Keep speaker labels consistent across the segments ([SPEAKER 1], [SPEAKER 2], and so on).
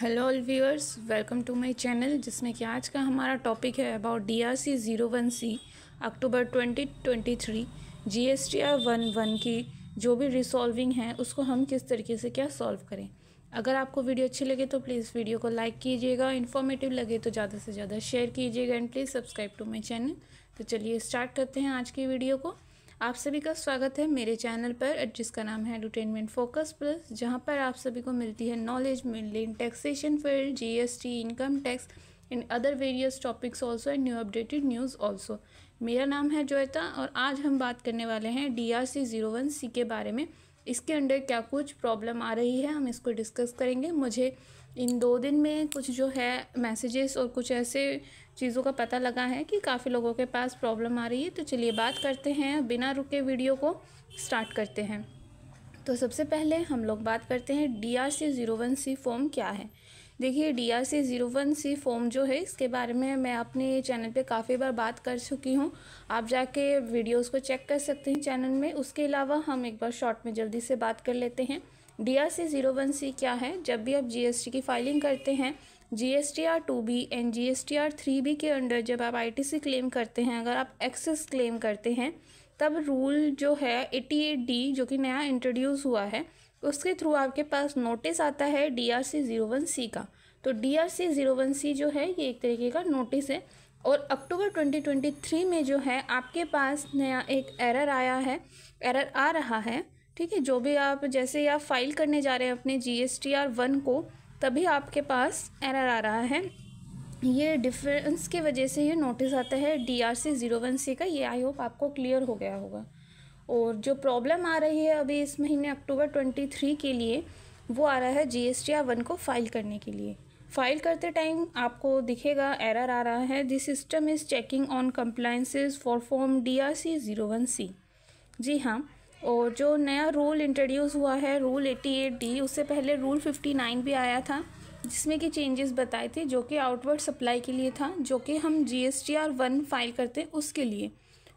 [SPEAKER 1] hello all viewers welcome to my channel जिसमें कि आज का हमारा टॉपिक है about D R C zero one C October twenty twenty three G S T R one one की जो भी रिसॉल्विंग है उसको हम किस तरीके से क्या सॉल्व करें अगर आपको वीडियो अच्छी लगे तो प्लीज़ वीडियो को लाइक कीजिएगा इन्फॉर्मेटिव लगे तो ज़्यादा से ज़्यादा शेयर कीजिएगा and please subscribe to my channel तो चलिए स्टार्ट करते हैं आज की वीडियो को आप सभी का स्वागत है मेरे चैनल पर जिसका नाम है एंटरटेनमेंट फोकस प्लस जहाँ पर आप सभी को मिलती है knowledge mainly taxation field GST income tax and other various topics also and new updated news also मेरा नाम है जोयता और आज हम बात करने वाले हैं D R C zero one C के बारे में इसके अंडर क्या कुछ प्रॉब्लम आ रही है हम इसको डिस्कस करेंगे मुझे इन दो दिन में कुछ जो है मैसेजेस और कुछ ऐसे चीज़ों का पता लगा है कि काफ़ी लोगों के पास प्रॉब्लम आ रही है तो चलिए बात करते हैं बिना रुके वीडियो को स्टार्ट करते हैं तो सबसे पहले हम लोग बात करते हैं D R C zero one C form क्या है देखिए D R C zero one C form जो है इसके बारे में मैं अपने चैनल पे काफ़ी बार बात कर चुकी हूँ आप जाके वीडियोस को चेक कर सकते हैं चैनल में उसके अलावा हम एक बार शॉर्ट में जल्दी से बात कर लेते हैं D R C zero one C क्या है जब भी आप जीएसटी की फाइलिंग करते हैं G S T R two B and G S T R three B के अंडर जब आप आई टी सी क्लेम करते हैं अगर आप एक्सेस क्लेम करते हैं तब रूल जो है एटी एट डी जो कि नया इंट्रोड्यूस हुआ है उसके थ्रू आपके पास नोटिस आता है D R C zero one C का तो D R C zero one C जो है ये एक तरीके का नोटिस है और अक्टूबर ट्वेंटी ट्वेंटी थ्री में जो है आपके पास नया एक एरर आया है एरर आ रहा है ठीक है जो भी आप जैसे आप फाइल करने जा रहे हैं अपने G S T R one को तभी आपके पास एरर आ रहा है ये डिफरेंस की वजह से ये नोटिस आता है D R C zero one C का ये आई होप आपको क्लियर हो गया होगा और जो प्रॉब्लम आ रही है अभी इस महीने अक्टूबर ट्वेंटी थ्री के लिए वो आ रहा है G S T R one को फाइल करने के लिए फाइल करते टाइम आपको दिखेगा एरर आ रहा है this system is checking on compliances for form D R C zero one C जी हाँ और जो नया रूल इंट्रोड्यूस हुआ है रूल 88 डी उससे पहले रूल 59 भी आया था जिसमें कि चेंजेस बताए थे जो कि आउटवर्ड सप्लाई के लिए था जो कि हम G S T R one file करते उसके लिए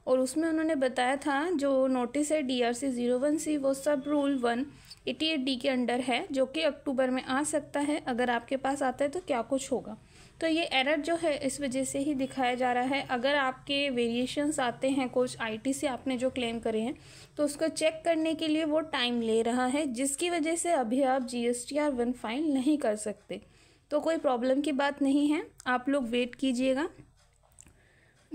[SPEAKER 1] और उसमें उन्होंने बताया था जो नोटिस है D R C zero one C वो सब rule one eighty eight D के अंडर है जो कि अक्टूबर में आ सकता है अगर आपके पास आता है तो क्या कुछ होगा तो ये एरर जो है इस वजह से ही दिखाया जा रहा है अगर आपके वेरिएशंस आते हैं कुछ आईटी से आपने जो क्लेम करे हैं तो उसको चेक करने के लिए वो टाइम ले रहा है जिसकी वजह से अभी आप G S T R one file नहीं कर सकते तो कोई प्रॉब्लम की बात नहीं है आप लोग वेट कीजिएगा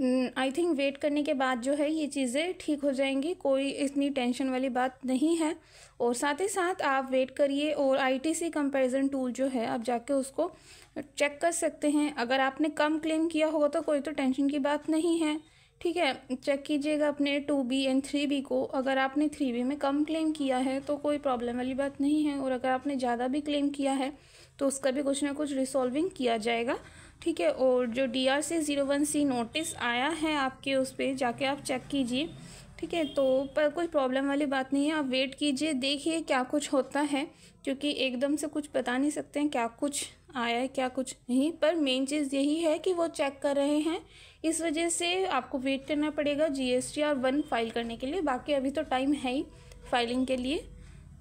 [SPEAKER 1] आई थिंक वेट करने के बाद जो है ये चीज़ें ठीक हो जाएंगी कोई इतनी टेंशन वाली बात नहीं है और साथ ही साथ आप वेट करिए और आईटीसी कंपैरिजन टूल जो है आप जाके उसको चेक कर सकते हैं अगर आपने कम क्लेम किया होगा तो कोई तो टेंशन की बात नहीं है ठीक है चेक कीजिएगा अपने two B and three B को अगर आपने थ्री बी में कम क्लेम किया है तो कोई प्रॉब्लम वाली बात नहीं है और अगर आपने ज़्यादा भी क्लेम किया है तो उसका भी कुछ ना कुछ रिसॉल्विंग किया जाएगा ठीक है और जो D R C zero one C notice आया है आपके उस पर जाके आप चेक कीजिए ठीक है तो पर कोई प्रॉब्लम वाली बात नहीं है आप वेट कीजिए देखिए क्या कुछ होता है क्योंकि एकदम से कुछ बता नहीं सकते हैं क्या कुछ आया है क्या कुछ नहीं पर मेन चीज़ यही है कि वो चेक कर रहे हैं इस वजह से आपको वेट करना पड़ेगा G S T R one file करने के लिए बाकी अभी तो टाइम है ही फाइलिंग के लिए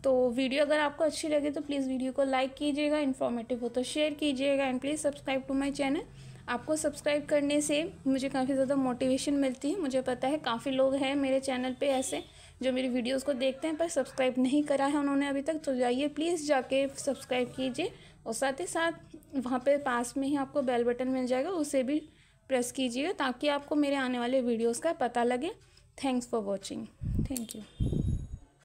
[SPEAKER 1] तो वीडियो अगर आपको अच्छी लगे तो प्लीज़ वीडियो को लाइक कीजिएगा इन्फॉर्मेटिव हो तो शेयर कीजिएगा and please subscribe to my channel आपको सब्सक्राइब करने से मुझे काफ़ी ज़्यादा मोटिवेशन मिलती है मुझे पता है काफ़ी लोग हैं मेरे चैनल पे ऐसे जो मेरी वीडियोस को देखते हैं पर सब्सक्राइब नहीं करा है उन्होंने अभी तक तो जाइए प्लीज़ जाके सब्सक्राइब कीजिए और साथ ही साथ वहाँ पर पास में ही आपको बेल बटन मिल जाएगा उसे भी प्रेस कीजिएगा ताकि आपको मेरे आने वाले वीडियोज़ का पता लगे thanks for watching thank you